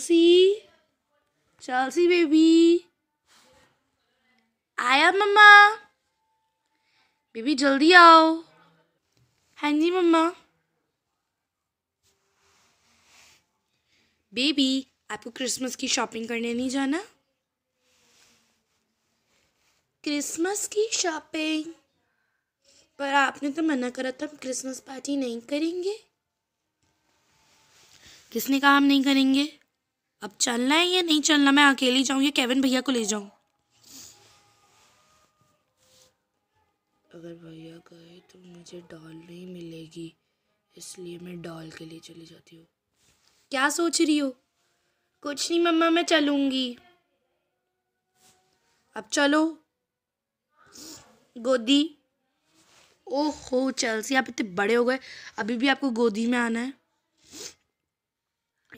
Chelsea? Chelsea, baby आया मम्मा baby जल्दी आओ हाँ जी मम्मा बेबी आपको क्रिसमस की शॉपिंग करने नहीं जाना क्रिसमस की शॉपिंग पर आपने तो मना करा था क्रिसमस पार्टी नहीं करेंगे किसने कहा हम नहीं करेंगे अब चलना है या नहीं चलना मैं अकेली जाऊँ या केविन भैया को ले जाऊं अगर भैया गए तो मुझे डॉल नहीं मिलेगी इसलिए मैं डॉल के लिए चली जाती हूँ क्या सोच रही हो कुछ नहीं मम्मा मैं चलूंगी अब चलो गोदी ओहो चलसी आप इतने बड़े हो गए अभी भी आपको गोदी में आना है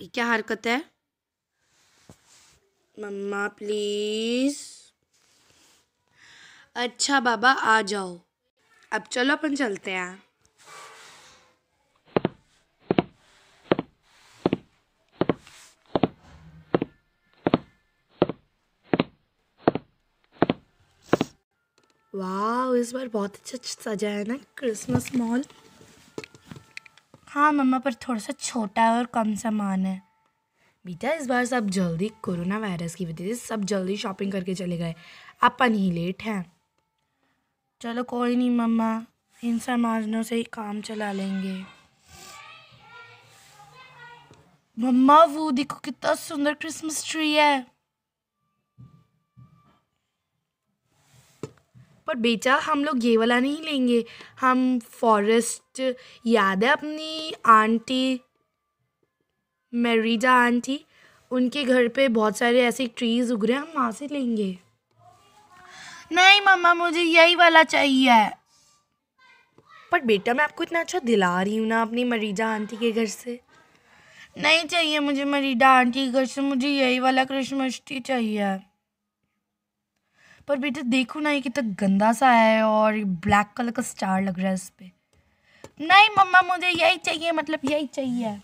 ये क्या हरकत है मम्मा प्लीज़ अच्छा बाबा आ जाओ अब चलो अपन चलते हैं वाह इस बार बहुत अच्छा सजा है ना क्रिसमस मॉल हाँ मम्मा पर थोड़ा सा छोटा है और कम सामान है बेटा इस बार सब जल्दी कोरोना वायरस की वजह से सब जल्दी शॉपिंग करके चले गए अपन ही लेट हैं चलो कोई नहीं मम्मा इन समाजनों से ही काम चला लेंगे मम्मा वो देखो कितना सुंदर क्रिसमस ट्री है पर बेटा हम लोग ये वाला नहीं लेंगे हम फॉरेस्ट याद है अपनी आंटी मेरीडा आंटी उनके घर पे बहुत सारे ऐसे ट्रीज़ उग रहे हैं हम वहाँ से लेंगे नहीं मम्मा मुझे यही वाला चाहिए पर बेटा मैं आपको इतना अच्छा दिला रही हूँ ना अपनी मरीजा आंटी के घर से नहीं चाहिए मुझे मरीडा आंटी के घर से मुझे यही वाला क्रिसमस ट्री चाहिए पर बेटा देखो ना ये कितना गंदा सा है और ब्लैक कलर का स्टार लग रहा है इस पर नहीं मम्मा मुझे यही चाहिए मतलब यही चाहिए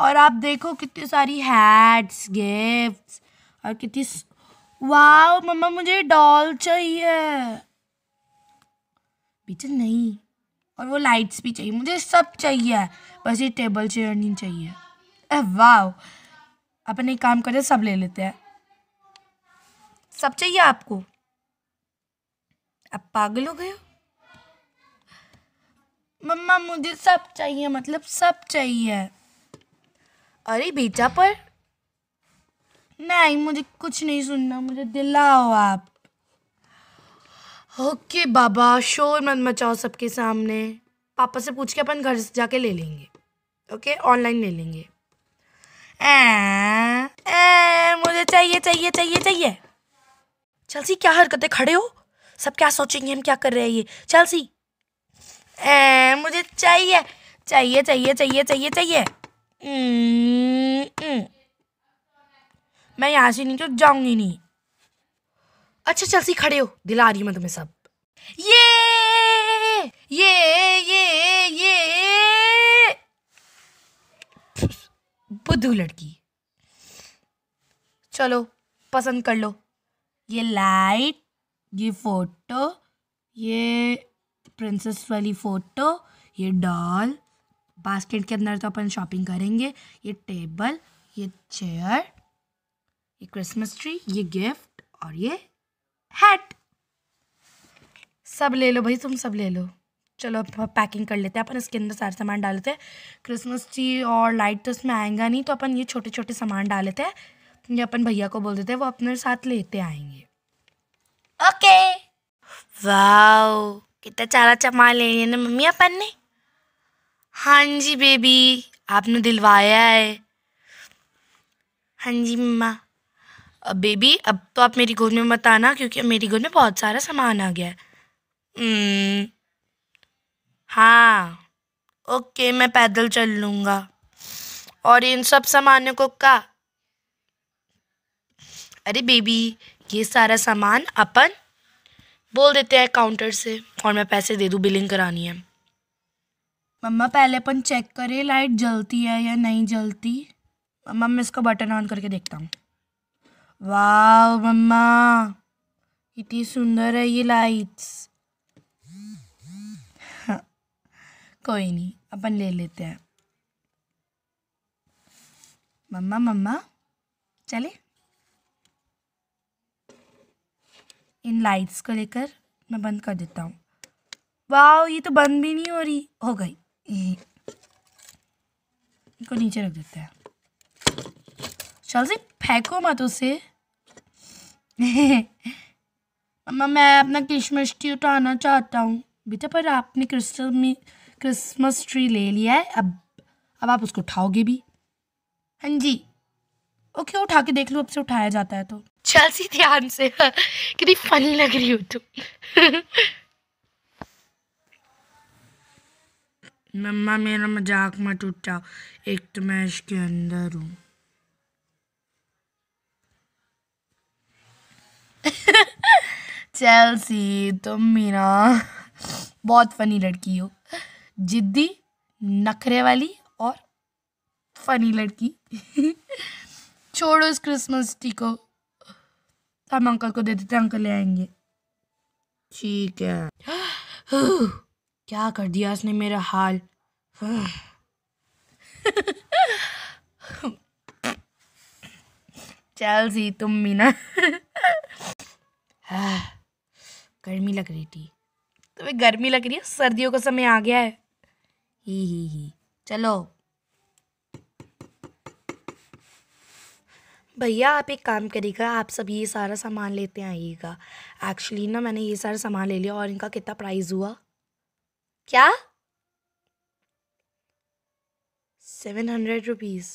और आप देखो कितनी सारी हैड्स गिफ्ट्स और कितनी वाह मम्मा मुझे डॉल चाहिए पीछे नहीं और वो लाइट्स भी चाहिए मुझे सब चाहिए बस ये टेबल चेयर नहीं चाहिए वाह अपन एक काम करें सब ले लेते हैं सब चाहिए आपको आप पागल हो गए हो मम्मा मुझे सब चाहिए मतलब सब चाहिए अरे बेटा पर नहीं मुझे कुछ नहीं सुनना मुझे दिलाओ आप ओके बाबा शोर मत मचाओ सबके सामने पापा से पूछ के अपन घर जाके ले लेंगे ओके ऑनलाइन ले लेंगे ए, ए, मुझे चाहिए चाहिए चाहिए चाहिए चल सी क्या हरकतें खड़े हो सब क्या सोचेंगे हम क्या कर रहे हैं ये सी ए, मुझे चाहिए चाहिए चाहिए चाहिए चाहिए चाहिए मैं यहाँ से नहीं तो जाऊंगी नहीं अच्छा चल सी खड़े हो दिला रही मैं तुम्हें सब ये ये ये ये बुद्धू लड़की चलो पसंद कर लो ये लाइट ये फोटो ये प्रिंसेस वाली फोटो ये डॉल बास्केट के अंदर तो अपन शॉपिंग करेंगे ये टेबल ये चेयर ये क्रिसमस ट्री ये गिफ्ट और ये हैट सब ले लो भाई तुम सब ले लो चलो पैकिंग कर लेते हैं अपन इसके अंदर सारे सामान डाल लेते हैं क्रिसमस ट्री और लाइट तो इसमें आएगा नहीं तो अपन ये छोटे छोटे सामान डाल लेते हैं ये अपन भैया को बोल देते हैं वो अपने साथ लेते आएंगे ओके वाह कितना चारा चमा ले मम्मी अपन ने हाँ जी बेबी आपने दिलवाया है हाँ जी मम्मा अब बेबी अब तो आप मेरी गोद में मत आना क्योंकि अब मेरी गोद में बहुत सारा सामान आ गया है हम्म। हाँ ओके मैं पैदल चल लूँगा और इन सब सामानों को का अरे बेबी ये सारा सामान अपन बोल देते हैं काउंटर से और मैं पैसे दे दूँ बिलिंग करानी है मम्मा पहले अपन चेक करें लाइट जलती है या नहीं जलती मम्मा मैं इसका बटन ऑन करके देखता हूँ वाह मम्मा इतनी सुंदर है ये लाइट्स हाँ, कोई नहीं अपन ले लेते हैं मम्मा मम्मा चले इन लाइट्स को लेकर मैं बंद कर देता हूँ वाह ये तो बंद भी नहीं हो रही हो गई E इनको नीचे रख देते हैं चल से फेंको मत उसे मम्मा मैं अपना क्रिसमस ट्री उठाना चाहता हूँ बेटा पर आपने क्रिस्टल में क्रिसमस ट्री ले लिया है अब अब आप उसको उठाओगे भी हाँ जी ओके उठा के देख लो अब से उठाया जाता है तो चल सी ध्यान से कितनी फनी लग रही हो तुम मम्मा मेरा मजाक मत उठाओ एक तो मैं इसके अंदर हूँ चेल्सी तुम मेरा बहुत फनी लड़की हो जिद्दी नखरे वाली और फनी लड़की छोड़ो इस क्रिसमस टी को हम अंकल को दे देते अंकल ले आएंगे ठीक है क्या कर दिया उसने मेरा हाल चल सी तुम मीना गर्मी लग रही थी तुम्हें गर्मी लग रही है सर्दियों का समय आ गया है ही ही ही चलो भैया आप एक काम करिएगा आप सब ये सारा सामान लेते आइएगा एक्चुअली ना मैंने ये सारा सामान ले लिया और इनका कितना प्राइस हुआ क्या सेवन हंड्रेड रुपीज़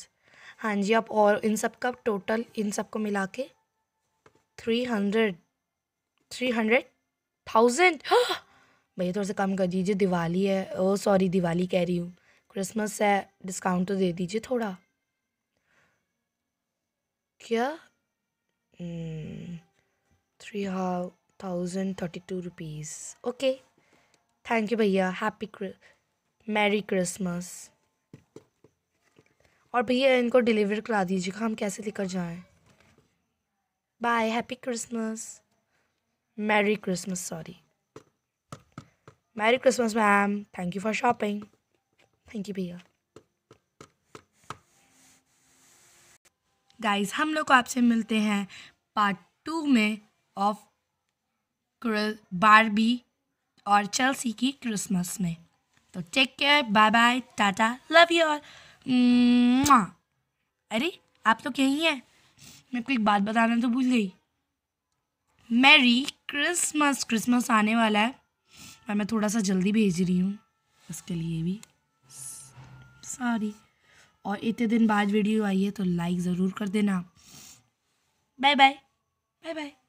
हाँ जी आप और इन सब का टोटल इन सब को मिला के three hundred three hundred thousand भैया थोड़ा सा कम कर दीजिए दिवाली है ओ सॉरी दिवाली कह रही हूँ क्रिसमस है डिस्काउंट तो दे दीजिए थोड़ा क्या three thousand thirty two rupees okay thank you भैया हैप्पी मैरी क्रिसमस और भैया इनको डिलीवर करा दीजिएगा हम कैसे लेकर जाएं bye happy Christmas merry Christmas sorry merry Christmas ma'am thank you for shopping thank you भैया गाइस हम लोग आपसे मिलते हैं पार्ट टू में ऑफ बारबी और चेल्सी की क्रिसमस में तो take care bye bye tata love you और अरे आप तो यहीं हैं मैं आपको एक बात बताना तो भूल गई मैरी क्रिसमस क्रिसमस आने वाला है और मैं थोड़ा सा जल्दी भेज रही हूँ उसके लिए भी सॉरी और इतने दिन बाद वीडियो आई है तो लाइक ज़रूर कर देना बाय बाय बाय बाय